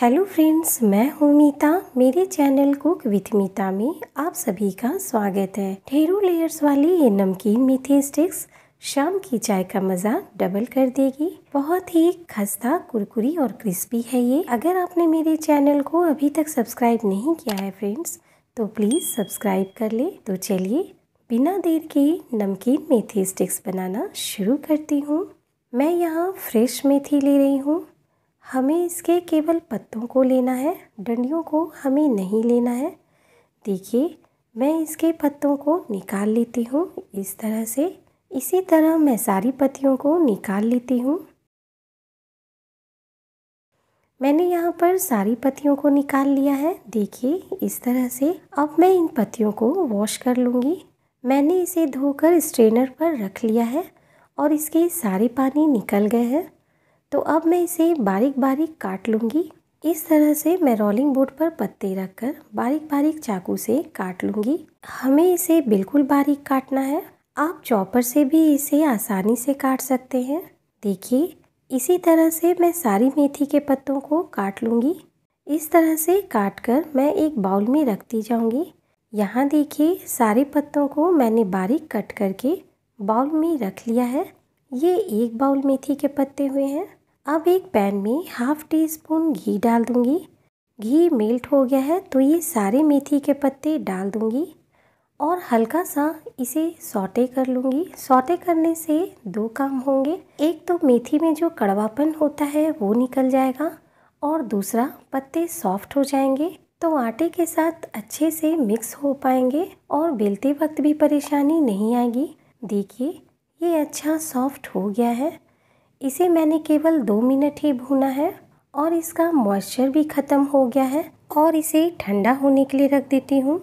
hello friends मैं हूँ मीता मेरे चैनल कुक विथ मीता में आप सभी का स्वागत है ढेरों लेयर्स वाली ये नमकीन मेथी स्टिक्स शाम की चाय का मज़ा डबल कर देगी बहुत ही खस्ता कुरकुरी और क्रिस्पी है ये अगर आपने मेरे चैनल को अभी तक सब्सक्राइब नहीं किया है फ्रेंड्स तो प्लीज़ सब्सक्राइब कर ले तो चलिए बिना देर के नमकीन मेथी स्टिक्स बनाना शुरू करती हूँ मैं यहाँ फ्रेश मेथी ले रही हूँ हमें इसके केवल पत्तों को लेना है डंडियों को हमें नहीं लेना है देखिए मैं इसके पत्तों को निकाल लेती हूँ इस तरह से इसी तरह मैं सारी पत्तियों को निकाल लेती हूँ मैंने यहाँ पर सारी पत्तियों को निकाल लिया है देखिए इस तरह से अब मैं इन पत्तियों को वॉश कर लूँगी मैंने इसे धोकर स्ट्रेनर पर रख लिया है और इसके सारे पानी निकल गए हैं तो अब मैं इसे बारीक बारीक काट लूँगी इस तरह से मैं रोलिंग बोर्ड पर पत्ते रखकर बारीक बारीक चाकू से काट लूँगी हमें इसे बिल्कुल बारीक काटना है आप चॉपर से भी इसे आसानी से काट सकते हैं देखिए इसी तरह से मैं सारी मेथी के पत्तों को काट लूँगी इस तरह से काट कर मैं एक बाउल में रखती जाऊँगी यहाँ देखिए सारे पत्तों को मैंने बारीक कट करके बाउल में रख लिया है ये एक बाउल मेथी के पत्ते हुए हैं अब एक पैन में हाफ़ टी स्पून घी डाल दूँगी घी मेल्ट हो गया है तो ये सारे मेथी के पत्ते डाल दूंगी और हल्का सा इसे सौटे कर लूँगी सौटे करने से दो काम होंगे एक तो मेथी में जो कड़वापन होता है वो निकल जाएगा और दूसरा पत्ते सॉफ्ट हो जाएंगे तो आटे के साथ अच्छे से मिक्स हो पाएंगे और बेलते वक्त भी परेशानी नहीं आएगी देखिए ये अच्छा सॉफ्ट हो गया है इसे मैंने केवल दो मिनट ही भूना है और इसका मॉइस्चर भी ख़त्म हो गया है और इसे ठंडा होने के लिए रख देती हूँ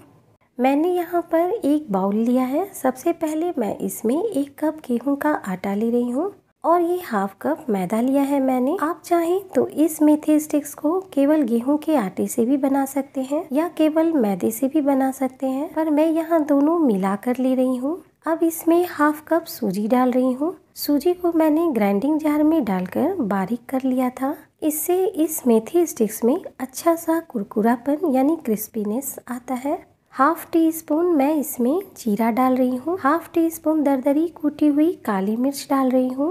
मैंने यहाँ पर एक बाउल लिया है सबसे पहले मैं इसमें एक कप गेहूँ का आटा ले रही हूँ और ये हाफ कप मैदा लिया है मैंने आप चाहें तो इस मेथे स्टिक्स को केवल गेहूं के आटे से भी बना सकते हैं या केवल मैदे से भी बना सकते हैं पर मैं यहाँ दोनों मिलाकर ले रही हूँ अब इसमें हाफ कप सूजी डाल रही हूँ सूजी को मैंने ग्राइंडिंग जार में डालकर बारीक कर लिया था इससे इस मेथी स्टिक्स में अच्छा सा कुरकुरापन यानी क्रिस्पीनेस आता है हाफ टी स्पून मैं इसमें जीरा डाल रही हूँ हाफ टी स्पून दरदरी कूटी हुई काली मिर्च डाल रही हूँ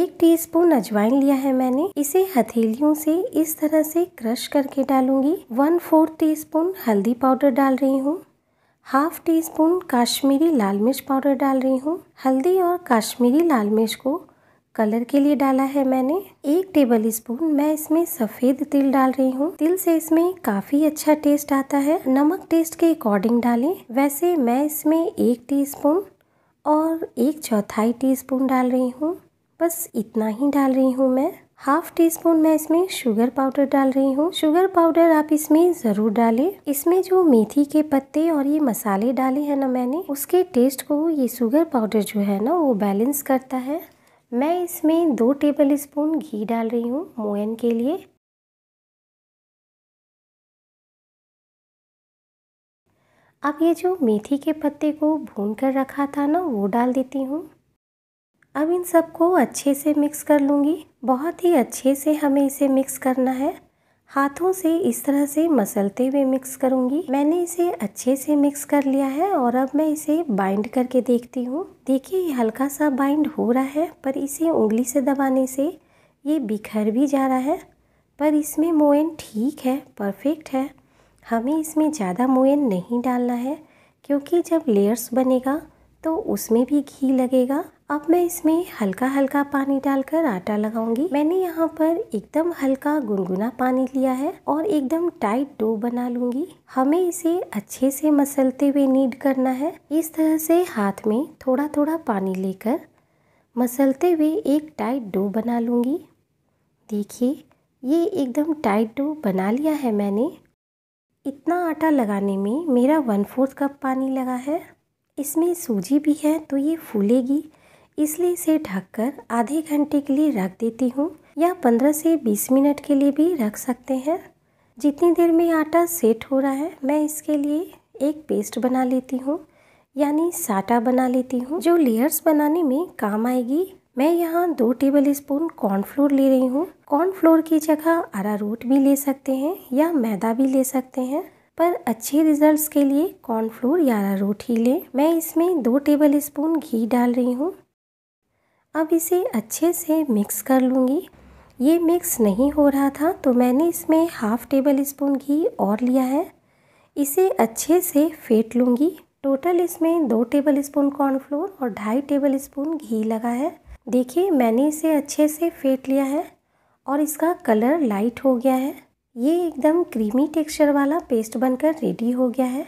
एक टीस्पून अजवाइन लिया है मैंने इसे हथेलियों से इस तरह से क्रश करके डालूंगी वन फोर्थ टीस्पून हल्दी पाउडर डाल रही हूँ हाफ टी स्पून काश्मीरी लाल मिर्च पाउडर डाल रही हूँ हल्दी और काश्मीरी लाल मिर्च को कलर के लिए डाला है मैंने एक टेबल स्पून मैं इसमें सफ़ेद तिल डाल रही हूँ तिल से इसमें काफ़ी अच्छा टेस्ट आता है नमक टेस्ट के अकॉर्डिंग डालें वैसे मैं इसमें एक टीस्पून और एक चौथाई टीस्पून डाल रही हूँ बस इतना ही डाल रही हूँ मैं हाफ टी स्पून मैं इसमें शुगर पाउडर डाल रही हूँ शुगर पाउडर आप इसमें ज़रूर डालें इसमें जो मेथी के पत्ते और ये मसाले डाले हैं ना मैंने उसके टेस्ट को ये शुगर पाउडर जो है ना वो बैलेंस करता है मैं इसमें दो टेबल स्पून घी डाल रही हूँ मोयन के लिए अब ये जो मेथी के पत्ते को भून कर रखा था ना वो डाल देती हूँ अब इन सबको अच्छे से मिक्स कर लूँगी बहुत ही अच्छे से हमें इसे मिक्स करना है हाथों से इस तरह से मसलते हुए मिक्स करूँगी मैंने इसे अच्छे से मिक्स कर लिया है और अब मैं इसे बाइंड करके देखती हूँ देखिए ये हल्का सा बाइंड हो रहा है पर इसे उंगली से दबाने से ये बिखर भी जा रहा है पर इसमें मोयन ठीक है परफेक्ट है हमें इसमें ज़्यादा मोयन नहीं डालना है क्योंकि जब लेयर्स बनेगा तो उसमें भी घी लगेगा अब मैं इसमें हल्का हल्का पानी डालकर आटा लगाऊंगी मैंने यहाँ पर एकदम हल्का गुनगुना पानी लिया है और एकदम टाइट डो बना लूंगी हमें इसे अच्छे से मसलते हुए नीड करना है इस तरह से हाथ में थोड़ा थोड़ा पानी लेकर मसलते हुए एक टाइट डो बना लूंगी देखिए ये एकदम टाइट डो बना लिया है मैंने इतना आटा लगाने में मेरा वन फोर्थ कप पानी लगा है इसमें सूजी भी है तो ये फूलेगी इसलिए इसे ढककर आधे घंटे के लिए रख देती हूँ या 15 से 20 मिनट के लिए भी रख सकते हैं जितनी देर में आटा सेट हो रहा है मैं इसके लिए एक पेस्ट बना लेती हूँ यानी साटा बना लेती हूँ जो लेयर्स बनाने में काम आएगी मैं यहाँ दो टेबल स्पून कॉर्नफ्लोर ले रही हूँ कॉर्नफ्लोर की जगह अरारोट भी ले सकते हैं या मैदा भी ले सकते हैं पर अच्छे रिजल्ट्स के लिए कॉर्नफ्लोर या अरारोट ही लें मैं इसमें दो टेबल स्पून घी डाल रही हूँ अब इसे अच्छे से मिक्स कर लूँगी ये मिक्स नहीं हो रहा था तो मैंने इसमें हाफ़ टेबल स्पून घी और लिया है इसे अच्छे से फेंट लूँगी टोटल इसमें दो टेबल स्पून कॉर्नफ्लोर और ढाई टेबल स्पून घी लगा है देखिए मैंने इसे अच्छे से फेंट लिया है और इसका कलर लाइट हो गया है ये एकदम क्रीमी टेक्सचर वाला पेस्ट बनकर रेडी हो गया है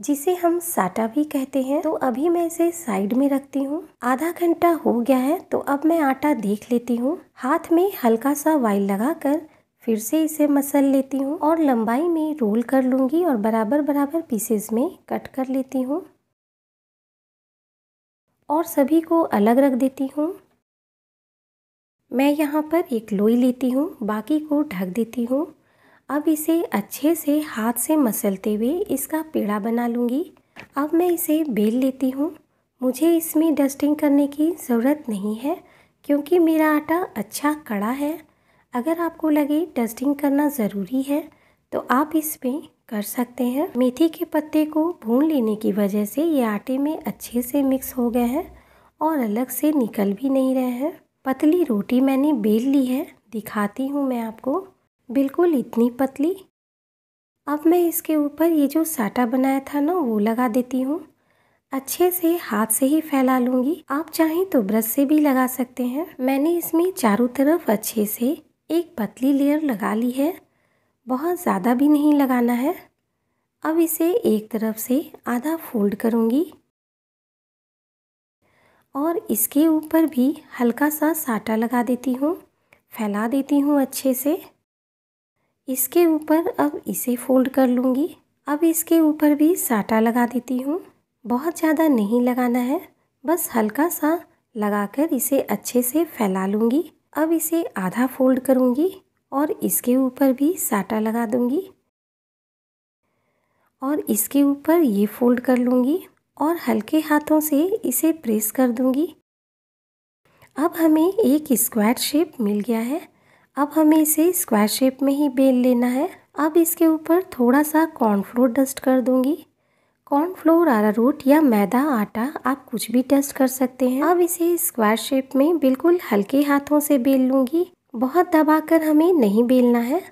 जिसे हम साटा भी कहते हैं तो अभी मैं इसे साइड में रखती हूँ आधा घंटा हो गया है तो अब मैं आटा देख लेती हूँ हाथ में हल्का सा वाइल लगाकर फिर से इसे मसल लेती हूँ और लंबाई में रोल कर लूँगी और बराबर बराबर पीसेस में कट कर लेती हूँ और सभी को अलग रख देती हूँ मैं यहाँ पर एक लोई लेती हूँ बाकी को ढक देती हूँ अब इसे अच्छे से हाथ से मसलते हुए इसका पेड़ा बना लूँगी अब मैं इसे बेल लेती हूँ मुझे इसमें डस्टिंग करने की ज़रूरत नहीं है क्योंकि मेरा आटा अच्छा कड़ा है अगर आपको लगे डस्टिंग करना ज़रूरी है तो आप इसमें कर सकते हैं मेथी के पत्ते को भून लेने की वजह से ये आटे में अच्छे से मिक्स हो गए हैं और अलग से निकल भी नहीं रहे हैं पतली रोटी मैंने बेल ली है दिखाती हूँ मैं आपको बिल्कुल इतनी पतली अब मैं इसके ऊपर ये जो साटा बनाया था ना वो लगा देती हूँ अच्छे से हाथ से ही फैला लूँगी आप चाहें तो ब्रश से भी लगा सकते हैं मैंने इसमें चारों तरफ अच्छे से एक पतली लेयर लगा ली है बहुत ज़्यादा भी नहीं लगाना है अब इसे एक तरफ से आधा फोल्ड करूँगी और इसके ऊपर भी हल्का सा साटा लगा देती हूँ फैला देती हूँ अच्छे से इसके ऊपर अब इसे फोल्ड कर लूँगी अब इसके ऊपर भी साटा लगा देती हूँ बहुत ज़्यादा नहीं लगाना है बस हल्का सा लगाकर इसे अच्छे से फैला लूँगी अब इसे आधा फोल्ड करूँगी और इसके ऊपर भी साटा लगा दूँगी और इसके ऊपर ये फोल्ड कर लूँगी और हल्के हाथों से इसे प्रेस कर दूँगी अब हमें एक स्क्वायर शेप मिल गया है अब हमें इसे स्क्वायर शेप में ही बेल लेना है अब इसके ऊपर थोड़ा सा कॉर्नफ्लोर डस्ट कर दूंगी कॉर्नफ्लोर रूट या मैदा आटा आप कुछ भी डस्ट कर सकते हैं अब इसे स्क्वायर शेप में बिल्कुल हल्के हाथों से बेल लूंगी बहुत दबाकर हमें नहीं बेलना है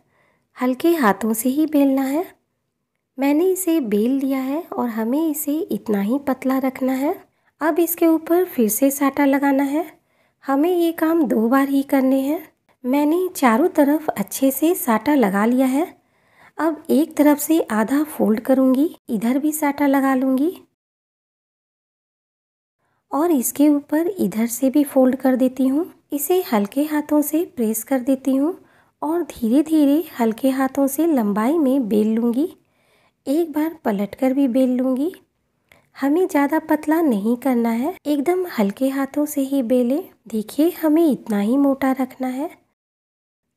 हल्के हाथों से ही बेलना है मैंने इसे बेल लिया है और हमें इसे इतना ही पतला रखना है अब इसके ऊपर फिर से साटा लगाना है हमें ये काम दो बार ही करने हैं मैंने चारों तरफ अच्छे से साटा लगा लिया है अब एक तरफ से आधा फोल्ड करूँगी इधर भी साटा लगा लूंगी और इसके ऊपर इधर से भी फोल्ड कर देती हूँ इसे हल्के हाथों से प्रेस कर देती हूँ और धीरे धीरे हल्के हाथों से लंबाई में बेल लूँगी एक बार पलट कर भी बेल लूँगी हमें ज़्यादा पतला नहीं करना है एकदम हल्के हाथों से ही बेलें देखिए हमें इतना ही मोटा रखना है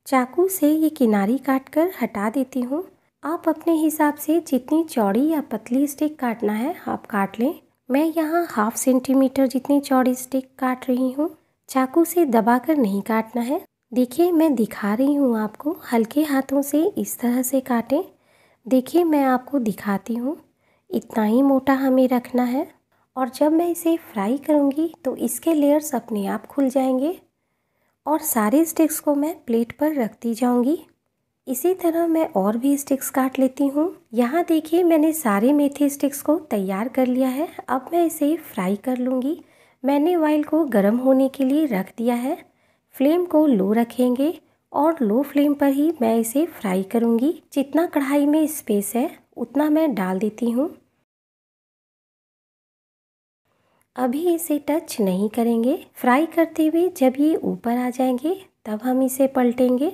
चाकू से ये किनारी काट कर हटा देती हूँ आप अपने हिसाब से जितनी चौड़ी या पतली स्टिक काटना है आप काट लें मैं यहाँ हाफ सेंटीमीटर जितनी चौड़ी स्टिक काट रही हूँ चाकू से दबा कर नहीं काटना है देखिए मैं दिखा रही हूँ आपको हल्के हाथों से इस तरह से काटें देखिए मैं आपको दिखाती हूँ इतना ही मोटा हमें रखना है और जब मैं इसे फ्राई करूँगी तो इसके लेयर्स अपने आप खुल जाएंगे और सारे स्टिक्स को मैं प्लेट पर रखती जाऊंगी इसी तरह मैं और भी स्टिक्स काट लेती हूँ यहाँ देखिए मैंने सारे मेथी स्टिक्स को तैयार कर लिया है अब मैं इसे फ्राई कर लूँगी मैंने ऑयल को गर्म होने के लिए रख दिया है फ्लेम को लो रखेंगे और लो फ्लेम पर ही मैं इसे फ्राई करूँगी जितना कढ़ाई में स्पेस है उतना मैं डाल देती हूँ अभी इसे टच नहीं करेंगे फ्राई करते हुए जब ये ऊपर आ जाएंगे तब हम इसे पलटेंगे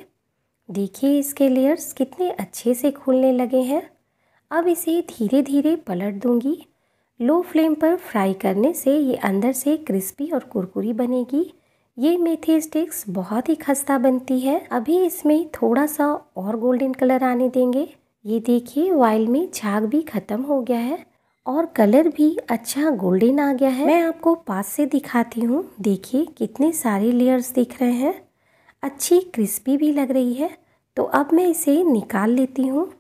देखिए इसके लेयर्स कितने अच्छे से खुलने लगे हैं अब इसे धीरे धीरे पलट दूंगी लो फ्लेम पर फ्राई करने से ये अंदर से क्रिस्पी और कुरकुरी बनेगी ये मेथी स्टिक्स बहुत ही खस्ता बनती है अभी इसमें थोड़ा सा और गोल्डन कलर आने देंगे ये देखिए वाइल में झाग भी ख़त्म हो गया है और कलर भी अच्छा गोल्डन आ गया है मैं आपको पास से दिखाती हूँ देखिए कितने सारे लेयर्स दिख रहे हैं अच्छी क्रिस्पी भी लग रही है तो अब मैं इसे निकाल लेती हूँ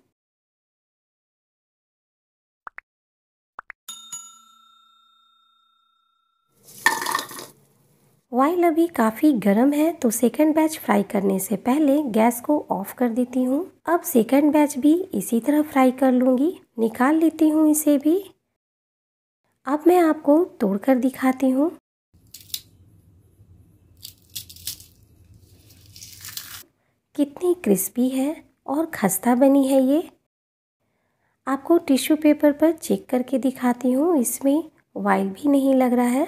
ऑयल अभी काफ़ी गर्म है तो सेकंड बैच फ्राई करने से पहले गैस को ऑफ कर देती हूँ अब सेकंड बैच भी इसी तरह फ्राई कर लूँगी निकाल लेती हूँ इसे भी अब मैं आपको तोड़कर दिखाती हूँ कितनी क्रिस्पी है और खस्ता बनी है ये आपको टिश्यू पेपर पर चेक करके दिखाती हूँ इसमें वाइल भी नहीं लग रहा है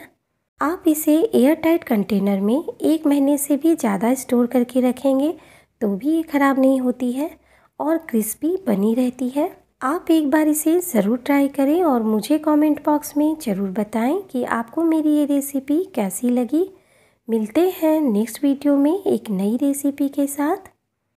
आप इसे एयर टाइट कंटेनर में एक महीने से भी ज़्यादा स्टोर करके रखेंगे तो भी ये ख़राब नहीं होती है और क्रिस्पी बनी रहती है आप एक बार इसे ज़रूर ट्राई करें और मुझे कमेंट बॉक्स में ज़रूर बताएं कि आपको मेरी ये रेसिपी कैसी लगी मिलते हैं नेक्स्ट वीडियो में एक नई रेसिपी के साथ